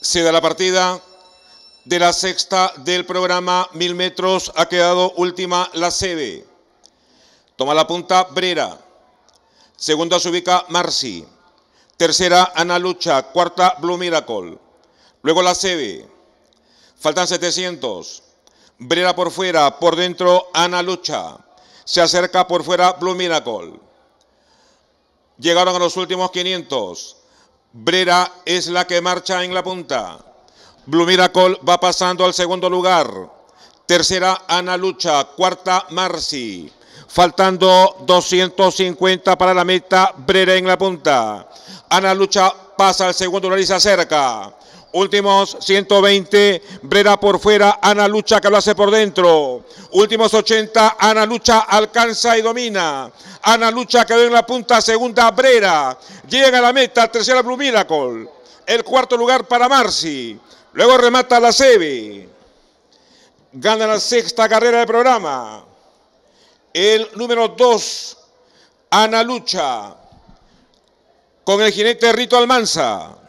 se da la partida de la sexta del programa Mil Metros. Ha quedado última la sede. Toma la punta Brera. Segunda se ubica Marci. Tercera Ana Lucha. Cuarta Blue Miracle. Luego la sede. Faltan 700. Brera por fuera. Por dentro Ana Lucha. Se acerca por fuera Blue Miracle. Llegaron a los últimos 500. Brera es la que marcha en la punta. Blue Miracle va pasando al segundo lugar. Tercera, Ana Lucha. Cuarta, Marci. Faltando 250 para la meta, Brera en la punta. Ana Lucha pasa al segundo lugar y se acerca. Últimos 120, Brera por fuera, Ana Lucha que lo hace por dentro. Últimos 80, Ana Lucha alcanza y domina. Ana Lucha quedó en la punta, segunda Brera. Llega a la meta, tercera Blue Miracle. El cuarto lugar para Marci. Luego remata la Seve. Gana la sexta carrera del programa. El número 2, Ana Lucha. Con el jinete Rito Almanza.